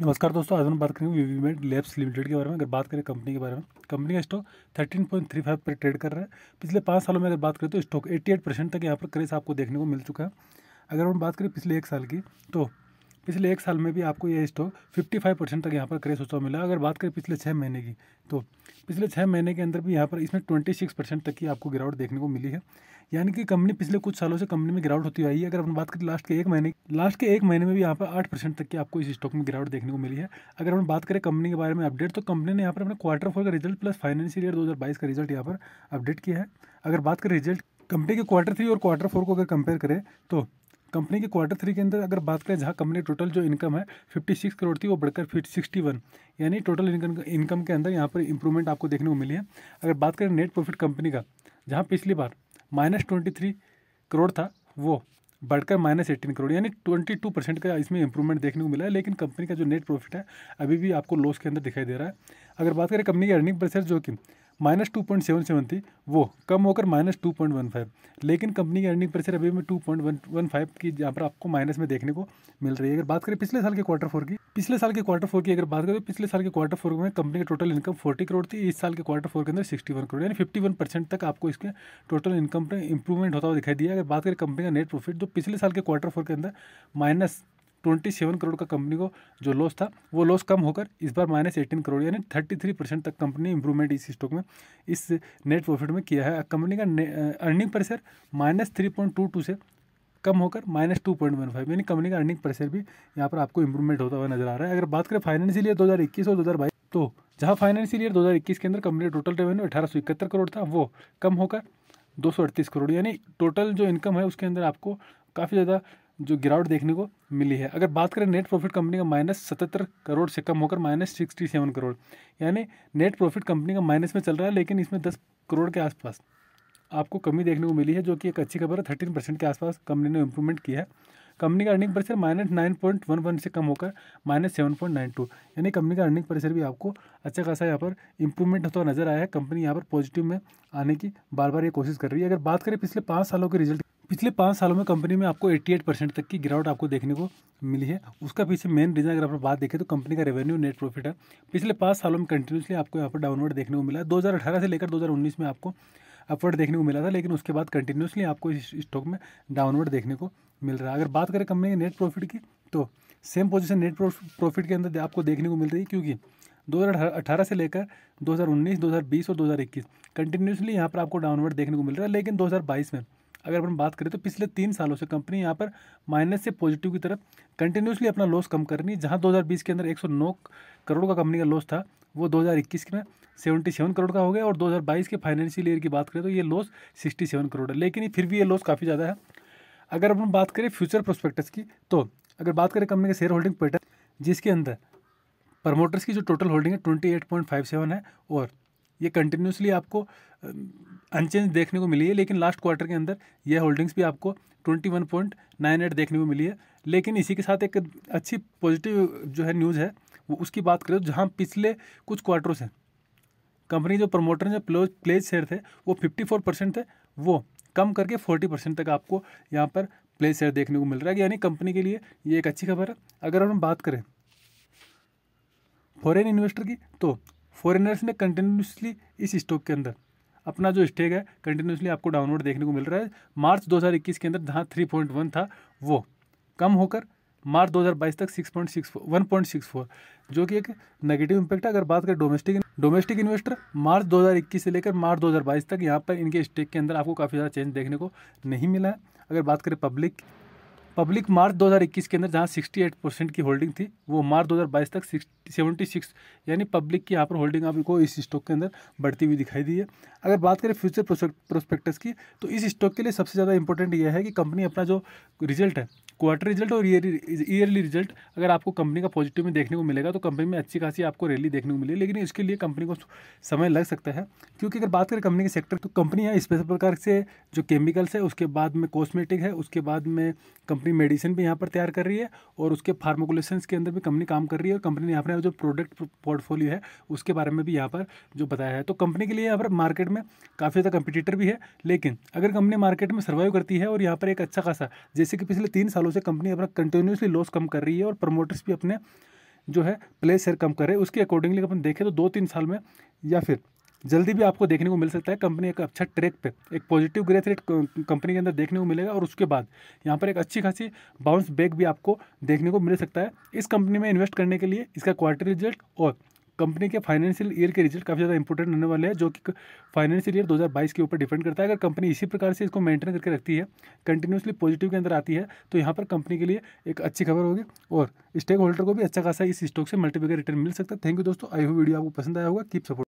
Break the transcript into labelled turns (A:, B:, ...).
A: नमस्कार दोस्तों आज हम बात करेंगे वीवीमेट लैब्स लिमिटेड के बारे में अगर बात करें कंपनी के बारे में कंपनी का स्टॉक 13.35 पर ट्रेड कर रहा है पिछले पाँच सालों में अगर बात करें तो स्टॉक 88 परसेंट तक यहाँ पर क्रेस आपको देखने को मिल चुका है अगर हम बात करें पिछले एक साल की तो पिछले एक साल में भी आपको यह स्टॉक 55 परसेंट तक यहाँ पर क्रेश होता मिला अगर बात करें पिछले छः महीने की तो पिछले छः महीने के अंदर भी यहाँ पर इसमें 26 परसेंट तक की आपको गिरावट देखने को मिली है यानी कि कंपनी पिछले कुछ सालों से कंपनी में गिरावट होती आई है अगर अपन बात करें लास्ट के एक महीने लास्ट के एक महीने में भी यहाँ पर आठ परसेंट तक की आपको इस स्टॉक में गिरावट देखने को मिली है अगर अपन बात करें कंपनी के बारे में अपडेट तो कंपनी ने यहाँ पर अपने क्वार्टर फोर का रिजल्ट प्लस फाइनेंशियल ईयर दो का रिजल्ट यहाँ पर अपडेट किया है अगर बात करें रिजल्ट कंपनी के क्वार्टर थ्री और क्वार्टर फोर को अगर कंपेयर करें तो कंपनी के क्वार्टर थ्री के अंदर अगर बात करें जहाँ कंपनी टोटल जो इनकम है फिफ्टी सिक्स करोड़ थी वो बढ़कर फिट सिक्सटी वन यानी टोटल इनकम इनकम के अंदर यहाँ पर इंप्रूवमेंट आपको देखने को मिली है अगर बात करें नेट प्रॉफिट कंपनी का जहाँ पिछली बार माइनस ट्वेंटी थ्री करोड़ था वो बढ़कर माइनस एटीन करोड़ यानी ट्वेंटी टू परसेंट का इसमें इंप्रूवमेंट देखने को मिला है लेकिन कंपनी का जो नेट प्रॉफिट है अभी भी आपको लॉस के अंदर दिखाई दे रहा है अगर बात करें कंपनी की अर्निंग प्रेशर जो कि minus two point seven seven थी वो कम होकर minus two point one five लेकिन कंपनी की अर्निंग प्रेशर अभी में two point one one five की जहाँ पर आपको माइनस में देखने को मिल रही है अगर बात करें पिछले साल के क्वार्टर फोर की पिछले साल के क्वार्टर फोर की अगर बात करें तो पिछले साल के क्वार्टर फोर में कंपनी की टोटल इनकम फोर्टी करोड़ थी इस साल के क्वार्टर फोर के अंदर सिक्सटी वन करोड़ यानी फिफ्टी वन परसेंट तक आपको इसके टोटल इनकम पर इंप्रूवमेंट होता हुआ दिखाई दिया अगर बात करें कंपनी का नेट प्रॉफिट तो पिछले साल के क्वार्टर फोर के अंदर माइनस ट्वेंटी सेवन करोड़ का कंपनी को जो लॉस था वो लॉस कम होकर इस बार माइनस एटीन करोड़ यानी थर्टी थ्री परसेंट तक कंपनी इंप्रूवमेंट इस स्टॉक में इस नेट प्रॉफिट में किया है कंपनी का earning pressure minus three point two two से कम होकर minus two point one five यानी कंपनी का अर्निंग प्रेशर भी यहाँ पर आपको इंप्रूवमेंट होता हुआ नजर आ रहा है अगर बात करें फाइनेंशियल ईयर दो हज़ार इक्कीस और दो हज़ार बाईस तो जहाँ फाइनेंशियल ईयर इक्कीस के अंदर कंपनी टोटल रेवेन्यू अठारह सौ इकहत्तर करोड़ था वो कम होकर दो सौ अड़तीस करोड़ यानी टोटल जो इनकम है उसके अंदर आपको काफ़ी ज़्यादा जो गिरावट देखने को मिली है अगर बात करें नेट प्रॉफिट कंपनी का माइनस सतहत्तर करोड़ से कम होकर माइनस सिक्सटी सेवन करोड़ यानी नेट प्रॉफिट कंपनी का माइनस में चल रहा है लेकिन इसमें दस करोड़ के आसपास आपको कमी देखने को मिली है जो कि एक अच्छी खबर है थर्टीन परसेंट के आसपास कंपनी ने इम्प्रूवमेंट किया है कंपनी का अर्निंग परिसर minus nine point one one से कम होकर minus seven point nine two यानी कंपनी का अर्निंग परिसर भी आपको अच्छा खासा यहाँ पर इंप्रूवमेंट होता नजर आया है कंपनी यहाँ पर पॉजिटिव में आने की बार बार ये कोशिश कर रही है अगर बात करें पिछले पाँच सालों के रिजल्ट पिछले पाँच सालों में कंपनी में आपको 88 परसेंट तक की गिरावट आपको देखने को मिली है उसका पीछे मेन रीजन अगर आप बात देखें तो कंपनी का रेवेन्यू नेट प्रॉफिट है पिछले पाँच सालों में कंटिन्यूसली आपको यहाँ पर डाउनवर्ड देखने को मिला 2018 से लेकर 2019 में आपको अपवर्ड देखने को मिला था लेकिन उसके बाद कंटिन्यूसली आपको इस स्टॉक में डाउनवर्ड देखने को मिल रहा है अगर बात करें कंपनी के नेट प्रॉफिट की तो सेम पोजिशन नेट प्रॉफिट के अंदर आपको देखने को मिल रही है क्योंकि 2018 से लेकर 2019, 2020 और 2021 कंटिन्यूसली यहाँ पर आपको डाउनवर्ड देखने को मिल रहा है लेकिन 2022 में अगर अपन बात करें तो पिछले तीन सालों से कंपनी यहाँ पर माइनस से पॉजिटिव की तरफ कंटिन्यूसली अपना लॉस कम कर रही है जहाँ 2020 के अंदर 109 करोड़ का कंपनी का लॉस था वो 2021 के में सेवेंटी सेवन करोड़ का हो गया और 2022 के फाइनेंशियल ईयर की बात करें तो ये लॉस सेवन करोड़ है लेकिन फिर भी ये लॉस काफ़ी ज़्यादा है अगर अपन बात करें फ्यूचर प्रोस्पेक्टस की तो अगर बात करें कंपनी का शेयर होल्डिंग पैटर्न जिसके अंदर प्रमोटर्स की जो टोटल होल्डिंग है twenty eight point five seven है और ये कंटिन्यूसली आपको अनचेंज देखने को मिली है लेकिन लास्ट क्वार्टर के अंदर यह होल्डिंग्स भी आपको twenty one point nine eight देखने को मिली है लेकिन इसी के साथ एक अच्छी पॉजिटिव जो है न्यूज़ है वो उसकी बात करें तो जहाँ पिछले कुछ क्वार्टरों से कंपनी जो प्रमोटर जो प्लो प्लेज शेयर थे वो फिफ्टी फोर परसेंट थे वो कम करके फोर्टी परसेंट तक आपको यहाँ पर प्लेज शेयर देखने को मिल रहा है यानी कंपनी के लिए ये एक अच्छी खबर है अगर हम बात करें फॉरेन इन्वेस्टर की तो फॉरेनर्स ने कंटिन्यूसली इस स्टॉक के अंदर अपना जो स्टेक है कंटिन्यूसली आपको डाउनलोड देखने को मिल रहा है मार्च 2021 के अंदर जहाँ 3.1 था वो कम होकर मार्च 2022 तक सिक्स 1.64 जो कि एक नेगेटिव इम्पैक्ट है अगर बात करें डोमेस्टिक डोमेस्टिक इन्वेस्टर मार्च 2021 से लेकर मार्च 2022 तक यहाँ पर इनके स्टेक के अंदर आपको काफ़ी ज़्यादा चेंज देखने को नहीं मिला है अगर बात करें पब्लिक पब्लिक मार्च 2021 के अंदर जहाँ 68 परसेंट की होल्डिंग थी वो मार्च 2022 तक 76 यानी पब्लिक की यहाँ पर होल्डिंग आपको इस स्टॉक के अंदर बढ़ती हुई दिखाई दी है अगर बात करें फ्यूचर प्रोस्पेक्टस की तो इस स्टॉक के लिए सबसे ज़्यादा इंपॉर्टेंट यह है कि कंपनी अपना जो रिजल्ट है क्वार्टर रिजल्ट और ईयरली रिजल्ट अगर आपको कंपनी का पॉजिटिव में देखने को मिलेगा तो कंपनी में अच्छी खासी आपको रैली देखने को मिलेगी लेकिन इसके लिए कंपनी को समय लग सकता है क्योंकि अगर बात करें कंपनी के सेक्टर तो कंपनी यहाँ स्पेशल प्रकार से जो केमिकल्स है उसके बाद में कॉस्मेटिक है उसके बाद में कंपनी मेडिसिन भी यहाँ पर तैयार कर रही है और उसके फार्मोकुलेशन के अंदर भी कंपनी काम कर रही है और कंपनी ने यहाँ पर जो प्रोडक्ट पोर्टफोलियो है उसके बारे में भी यहाँ पर जो बताया है तो कंपनी के लिए यहाँ पर मार्केट में काफ़ी ज़्यादा कंपिटिटर भी है लेकिन अगर कंपनी मार्केट में सर्वाइव करती है और यहाँ पर एक अच्छा खासा जैसे कि पिछले तीन सालों सालों से कंपनी अपना कंटिन्यूसली लॉस कम कर रही है और प्रमोटर्स भी अपने जो है प्ले शेयर कम कर रहे हैं उसके अकॉर्डिंगली अपन देखें तो दो तीन साल में या फिर जल्दी भी आपको देखने को मिल सकता है कंपनी एक अच्छा ट्रैक पे एक पॉजिटिव ग्रेथ रेट कंपनी के अंदर देखने को मिलेगा और उसके बाद यहाँ पर एक अच्छी खासी बाउंस बैक भी आपको देखने को मिल सकता है इस कंपनी में इन्वेस्ट करने के लिए इसका क्वार्टर रिजल्ट और कंपनी के फाइनेंशियल ईयर के रिजल्ट काफ़ी ज़्यादा इंपॉर्टेंट होने वाले हैं जो कि फाइनेंशियल ईयर 2022 के ऊपर डिपेंड करता है अगर कंपनी इसी प्रकार से इसको मेंटेन करके रखती है कंटिन्यूसली पॉजिटिव के अंदर आती है तो यहाँ पर कंपनी के लिए एक अच्छी खबर होगी और स्टेक होल्डर को भी अच्छा खासा इस स्टॉक से मल्टीपल रिटर्न मिल सकता है थैंक यू दोस्तों आई हो वीडियो आपको पसंद आया होगा कीप सपोर्ट